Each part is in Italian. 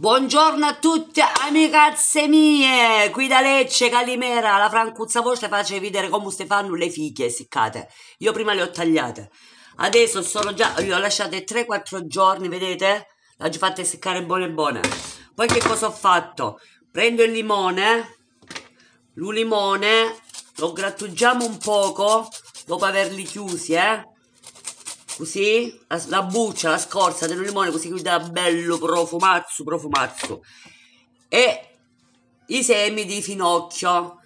Buongiorno a tutte amicazze mie, qui da Lecce, Calimera, la francuzza voce face vedere come si fanno le fiche siccate. Io prima le ho tagliate, adesso sono già, le ho lasciate 3-4 giorni, vedete? Le ho fatte seccare buone buone. Poi che cosa ho fatto? Prendo il limone, l'ulimone, lo grattugiamo un poco, dopo averli chiusi, eh? così, la, la buccia, la scorza del limone, così che dà bello profumazzo, profumazzo. E i semi di finocchio,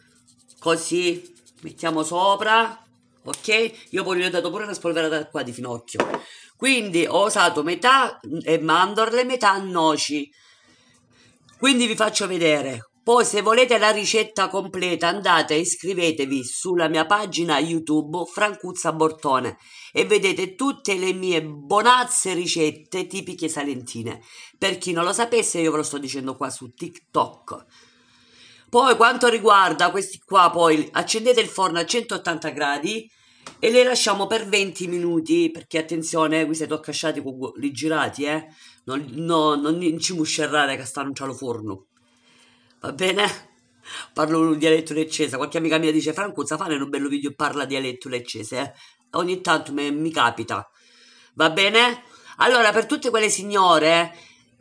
così, mettiamo sopra, ok? Io poi gli ho dato pure una spolverata qua di finocchio. Quindi ho usato metà eh, mandorle, metà noci. Quindi vi faccio vedere poi se volete la ricetta completa andate e iscrivetevi sulla mia pagina YouTube Francuzza Bortone e vedete tutte le mie bonazze ricette tipiche salentine. Per chi non lo sapesse io ve lo sto dicendo qua su TikTok. Poi quanto riguarda questi qua, poi accendete il forno a 180 gradi e le lasciamo per 20 minuti perché attenzione, eh, qui siete toccasciati con li girati, eh? Non, no, non ci muscerrare che stanno al forno va bene? Parlo un dialetto leccese, qualche amica mia dice Franco, cosa fare un bello video parla dialetto leccese? Eh? Ogni tanto me, mi capita, va bene? Allora, per tutte quelle signore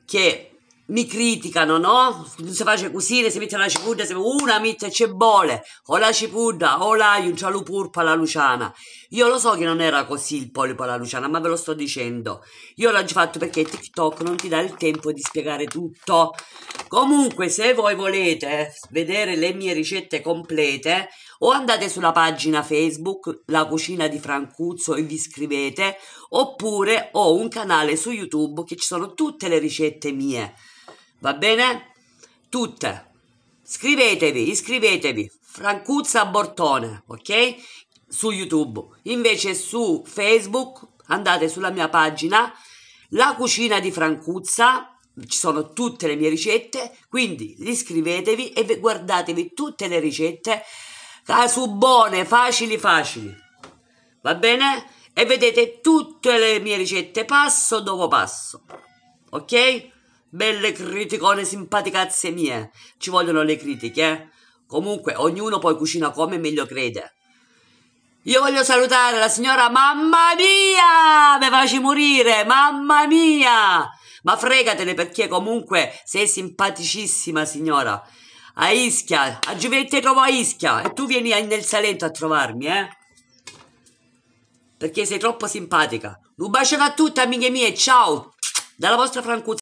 che mi criticano, no? Non si face così, se mette la cipudda, se uh, una mette cebole, o la cipudda, o l'aglio, c'ha lo purpa alla Luciana. Io lo so che non era così il polipo alla Luciana, ma ve lo sto dicendo. Io l'ho già fatto perché TikTok non ti dà il tempo di spiegare tutto. Comunque, se voi volete vedere le mie ricette complete, o andate sulla pagina Facebook La Cucina di Francuzzo e vi iscrivete, oppure ho un canale su YouTube che ci sono tutte le ricette mie. Va bene? Tutte. Iscrivetevi, iscrivetevi. Francuzza Bortone, ok? Su YouTube. Invece su Facebook andate sulla mia pagina La cucina di Francuzza. Ci sono tutte le mie ricette, quindi iscrivetevi e guardatevi tutte le ricette casubone, facili facili. Va bene? E vedete tutte le mie ricette passo dopo passo. Ok? Belle criticone simpaticazze mie. Ci vogliono le critiche, eh? Comunque, ognuno poi cucina come meglio crede. Io voglio salutare la signora Mamma mia! Mi faci morire! Mamma mia! Ma fregatene perché comunque sei simpaticissima signora. A Ischia, a Giuvetti trovo a Ischia e tu vieni nel Salento a trovarmi, eh? Perché sei troppo simpatica. Un bacione a tutte, amiche mie, ciao! Dalla vostra Francuzza.